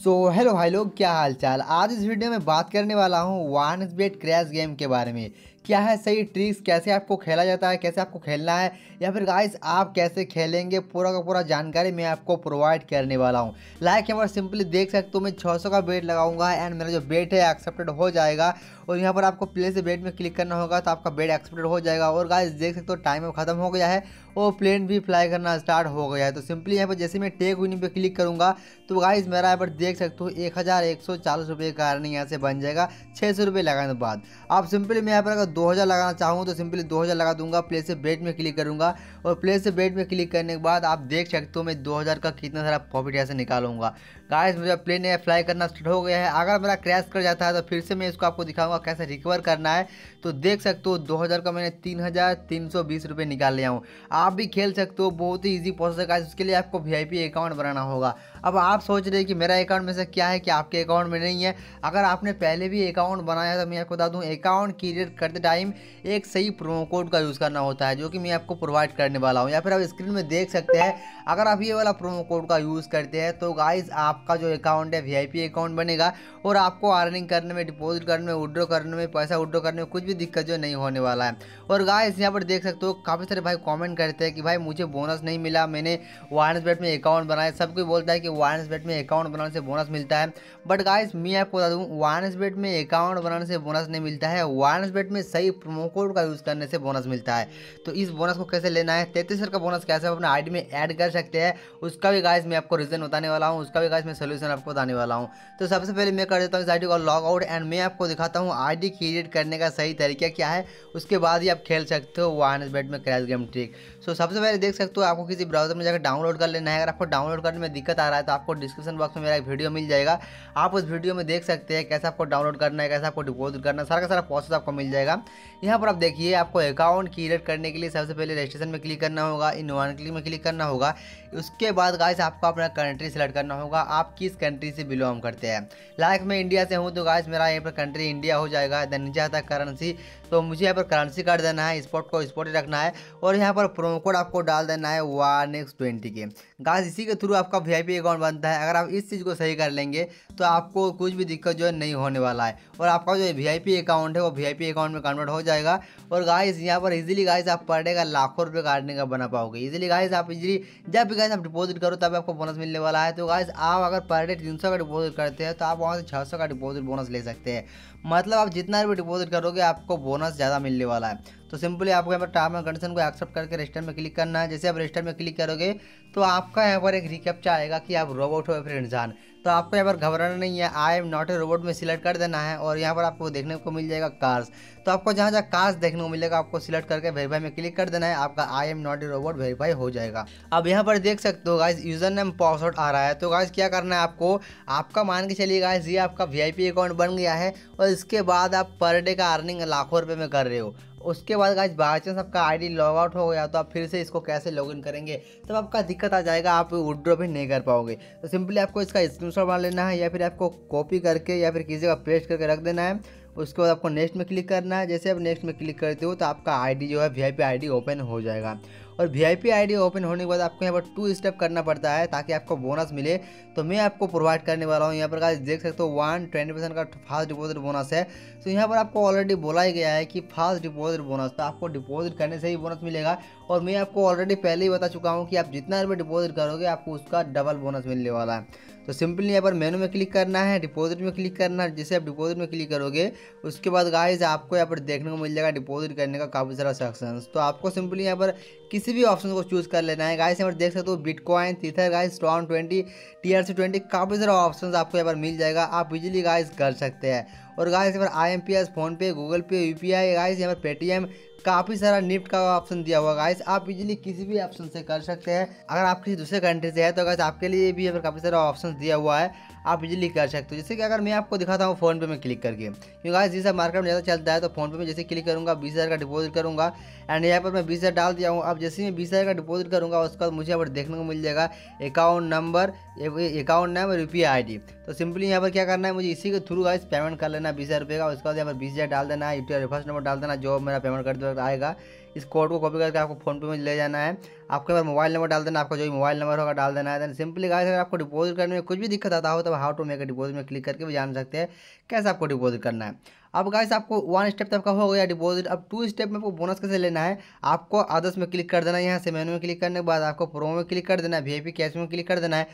so hello भाई लोग क्या हाल चाल आज इस वीडियो में बात करने वाला हूँ वन बेट क्रैश गेम के बारे में क्या है सही ट्रिक्स कैसे आपको खेला जाता है कैसे आपको खेलना है या फिर गाइस आप कैसे खेलेंगे पूरा का पूरा जानकारी मैं आपको प्रोवाइड करने वाला हूँ लाइक हमारा सिंपली देख सकते हो मैं 600 का बेट लगाऊंगा एंड मेरा जो बेट है एक्सेप्टेड हो जाएगा और यहाँ पर आपको प्लेस से बेड में क्लिक करना होगा तो आपका बेड एक्सप्लोर हो जाएगा और गाइस देख सकते हो टाइम अब खत्म हो गया है और प्लेन भी फ्लाई करना स्टार्ट हो गया है तो सिंपली यहाँ पर जैसे मैं टेक विन पे क्लिक करूँगा तो गाइस मेरा यहाँ पर देख सकते हो एक हज़ार एक सौ चालीस रुपये का अर्निंग यहाँ से बन जाएगा छः सौ रुपये लगाने के बाद आप सिंपली मैं यहाँ पर अगर दो हज़ार लगाना चाहूँ तो सिंपली दो हज़ार लगा दूंगा प्ले से बेट में क्लिक करूँगा और प्ले से बेट में क्लिक करने के बाद आप देख सकते हो मैं दो हज़ार का कितना सारा प्रॉफिट यहाँ से निकालूंगा गाइस मुझे प्लेन फ्लाई करना स्टार्ट हो गया है अगर मेरा क्रैश कर जाता है तो फिर से मैं इसको आपको दिखाऊंगा बताऊंगा कैसे रिकवर करना है तो देख सकते हो 2000 का मैंने तीन हज़ार तीन सौ बीस रुपये निकाल लिया हूँ आप भी खेल सकते हो बहुत ही इजी प्रोसेस है उसके लिए आपको वी अकाउंट बनाना होगा अब आप सोच रहे कि मेरा अकाउंट में से क्या है कि आपके अकाउंट में नहीं है अगर आपने पहले भी अकाउंट बनाया तो मैं आपको बता दूँ अकाउंट क्रिएट करते टाइम एक सही प्रोमो कोड का यूज़ करना होता है जो कि मैं आपको प्रोवाइड करने वाला हूँ या फिर आप स्क्रीन में देख सकते हैं अगर आप ये वाला प्रोमो कोड का यूज़ करते हैं तो गाइज आपका जो अकाउंट है वी अकाउंट बनेगा और आपको अर्निंग करने में डिपॉजिट करने में विड्रॉ विड्रो करने में पैसा विड्रो करने में कुछ भी दिक्कत जो नहीं होने वाला है और गाइस यहाँ पर देख सकते हो काफ़ी सारे भाई कॉमेंट करते हैं कि भाई मुझे बोनस नहीं मिला मैंने वायरस बेट में अकाउंट बनाया सब कोई बोलता है कि वायरस बेट में अकाउंट बनाने से बोनस मिलता है बट गाइस मैं आपको बता दूँ वायरस बेट में अकाउंट बनाने से बोनस नहीं मिलता है वायरस बेट में सही प्रोमो कोड का यूज़ करने से बोनस मिलता है तो इस बोनस को कैसे लेना है तैतीस का बोनस कैसे अपने आई में ऐड कर सकते हैं उसका भी गाइस मैं आपको रीज़न बताने वाला हूँ उसका भी गाइस मैं सोल्यूशन आपको बताने वाला हूँ तो सबसे पहले मैं कर देता हूँ इस आई को लॉग आउट एंड मैं आपको दिखाता हूँ आईडी क्रिएट करने का सही तरीका क्या है उसके बाद ही आप खेल सकते हो वाहन बेट में क्रैश गेम ट्रिक सो सबसे पहले देख सकते हो आपको किसी ब्राउजर में जाकर डाउनलोड कर लेना है अगर आपको डाउनलोड करने में दिक्कत आ रहा है तो आपको डिस्क्रिप्शन बॉक्स में मेरा एक वीडियो मिल जाएगा आप उस वीडियो में देख सकते हैं कैसे आपको डाउनलोड करना है कैसे आपको डिपोजिट करना है सारा का सारा प्रोसेस आपको मिल जाएगा यहाँ पर आप देखिए आपको अकाउंट क्रिएट करने के लिए सबसे पहले रजिस्ट्रेशन में क्लिक करना होगा इन वन क्लिक में क्लिक करना होगा उसके बाद गाइस आपको अपना कंट्री सेलेक्ट करना होगा आप किस कंट्री से बिलोंग करते हैं लाइक मैं इंडिया से हूँ तो गाय मेरा यहाँ पर कंट्री इंडिया हो जाएगा देन नीचे आता है करेंसी तो मुझे यहाँ पर करेंसी कार्ड देना है स्पॉट को स्पॉट रखना है और यहाँ पर प्रोमो कोड आपको डाल देना है वन एक्स ट्वेंटी के गाज इसी के थ्रू आपका वी अकाउंट बनता है अगर आप इस चीज़ को सही कर लेंगे तो आपको कुछ भी दिक्कत जो है नहीं होने वाला है और आपका जो वी अकाउंट है वो वी अकाउंट में कन्वर्ट हो जाएगा और गाइज यहाँ पर इजीली गाइज आप पर डे का लाखों रुपये काटने का बना पाओगे इजीली गाइज आप इजिली जब भी गाइज आप डिपोजिट करो तब आपको बोनस मिलने वाला है तो गाइज आप अगर पर डे तीन का डिपोजिट करते हैं तो आप वहाँ से छः का डिपोजिट बोनस ले सकते हैं मतलब मतलब आप जितना भी डिपॉजिट करोगे आपको बोनस ज़्यादा मिलने वाला है तो सिंपली आपको यहाँ पर टर्म एंड कंडीशन को एक्सेप्ट करके रजिस्टर में क्लिक करना है जैसे आप रजिस्टर में क्लिक करोगे तो आपका यहाँ पर एक रिकेप्चा आएगा कि आप रोबोट हो या फिर इंसान तो आपको यहाँ पर घबराना नहीं है I am not a robot में सिलेक्ट कर देना है और यहाँ पर आपको देखने को मिल जाएगा कार्स तो आपको जहाँ जहाँ कार्स देखने को मिलेगा आपको सिलेक्ट करके वेरीफाई में क्लिक कर देना है आपका I am not a robot verify हो जाएगा अब यहाँ पर देख सकते हो गाइज यूजर नेम पासवर्ड आ रहा है तो गाइज क्या करना है आपको आपका मान के चलिए गाइज ये आपका वी अकाउंट बन गया है और इसके बाद आप पर डे का अर्निंग लाखों रुपये में कर रहे हो उसके बाद गाइज बाई चांस आपका आईडी लॉग आउट हो गया तो आप फिर से इसको कैसे लॉगिन करेंगे तब आपका दिक्कत आ जाएगा आप विड्रॉ भी नहीं कर पाओगे तो सिंपली आपको इसका स्क्रीनशॉट बना लेना है या फिर आपको कॉपी करके या फिर किसी का पेस्ट करके रख देना है उसके बाद आपको नेक्स्ट में क्लिक करना है जैसे आप नेक्स्ट में क्लिक करते हो तो आपका आईडी जो है वीआईपी आईडी ओपन हो जाएगा और वीआईपी आईडी ओपन होने के बाद आपको यहाँ पर टू स्टेप करना पड़ता है ताकि आपको बोनस मिले तो मैं आपको प्रोवाइड करने वाला हूँ यहाँ पर देख सकते हो वन ट्वेंटी परसेंट का फास्ट डिपॉजिट बोनस है तो यहाँ पर आपको ऑलरेडी बोला ही गया है कि फास्ट डिपॉजिट बोनस तो आपको डिपॉजिट करने से ही बोनस मिलेगा और मैं आपको ऑलरेडी पहले ही बता चुका हूँ कि आप जितना रुपये डिपॉजिट करोगे आपको उसका डबल बोनस मिलने वाला है तो सिंपली यहाँ पर मेनू में क्लिक करना है डिपॉजिट में क्लिक करना है जैसे आप डिपॉजिट में क्लिक करोगे उसके बाद गाइज आपको यहाँ पर देखने को मिल जाएगा डिपॉजिट करने का काफ़ी सारा सेक्शन तो आपको सिंपली यहाँ पर किसी भी ऑप्शन को चूज़ कर लेना है गाइस यहाँ पर देख सकते हो बिटकॉइन थीथर गाइज स्टॉन twenty T R C twenty काफ़ी सारा ऑप्शन आपको यहाँ पर मिल जाएगा आप बिजली गाइज कर सकते हैं और गाइस यहाँ पर I M P S PhonePe Google Pay U P I guys यहाँ पर पेटीएम काफ़ी सारा निफ्ट का ऑप्शन दिया हुआ गाइस आप इजीली किसी भी ऑप्शन से कर सकते हैं अगर आप किसी दूसरे कंट्री से है तो गाइस आपके लिए भी यहाँ पर काफ़ी सारा ऑप्शन दिया हुआ है आप इजीली कर सकते हो जैसे कि अगर मैं आपको दिखाता हूँ फोन पे में क्लिक करके क्योंकि आज जिस मार्केट में ज़्यादा चलता है तो फ़ोनपे में जैसे क्लिक करूँगा बीस हज़ार का डिपॉजिट करूँगा एंड यहाँ पर मैं बीस हज़ार डाल दिया हूँ अब जैसे मैं बीस हज़ार का डिपॉजिट करूँगा उसके बाद मुझे यहाँ पर देखने को मिल जाएगा account number account number U P I D तो सिंपली यहाँ पर क्या करना है मुझे इसी के थ्रू गाइस पेमेंट कर लेना बीस हज़ार रुपये का उसके बाद यहाँ पर बीस हज़ार डाल देना यू पी आई नंबर डाल देना जो मेरा पेमेंट कर वक्त आएगा इस कोड को कॉपी करके आपको फोनपे में ले जाना है आपके पास मोबाइल नंबर डाल देना आपका जो भी मोबाइल नंबर होगा डाल देना है देन सिंपली गाइस अगर आपको डिपॉजिट करने में कुछ भी दिक्कत आता हो तो हाउ टू मेक डिपॉजिट में क्लिक करके भी जान सकते हैं कैसे आपको डिपॉजिट करना है अब गाइस आपको वन स्टेप तक का हो गया डिपॉजिट अब टू स्टेप में आपको बोनस कैसे लेना है आपको आदर्श में क्लिक कर देना है यहाँ से मेनू में क्लिक करने के बाद आपको प्रो में क्लिक कर देना है वी कैश में क्लिक कर देना है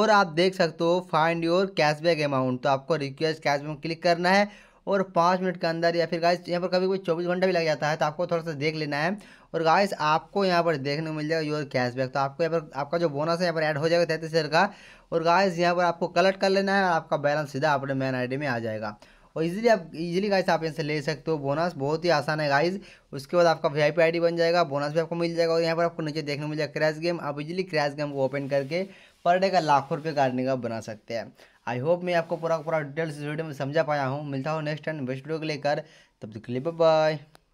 और आप देख सकते हो फाइंड योर कैशबैक अमाउंट तो आपको रिक्वेस्ट कैशबैक में क्लिक करना है और पाँच मिनट के अंदर या फिर गाइस यहाँ पर कभी कोई चौबीस घंटा भी लग जाता है तो आपको थोड़ा सा देख लेना है और गाइस आपको यहाँ पर देखने को मिल जाएगा योर कैशबैक तो आपको यहाँ पर आपका जो बोनस है यहाँ पर ऐड हो जाएगा तैंतीस हज़ार का और गाइस यहाँ पर आपको कलेक्ट कर लेना है और आपका बैलेंस सीधा अपने मैन आईडी में आ जाएगा और इजीली आप इजीली गाइस आप यहाँ से ले सकते हो बोनस बहुत ही आसान है गाइस उसके बाद आपका वीआईपी आईडी बन जाएगा बोनस भी आपको मिल जाएगा और यहाँ पर आपको नीचे देखने को मिल जाएगा क्रैश गेम आप इजीली क्रैश गेम को ओपन करके पर डे का लाखों रुपये का अर्निंग बना सकते हैं आई होप मैं आपको पूरा पूरा डिटेल्स इस वीडियो में समझा पाया हूँ मिलता हूँ नेक्स्ट टाइम बेस्ट वीडियो को लेकर तब तक के लिए बाय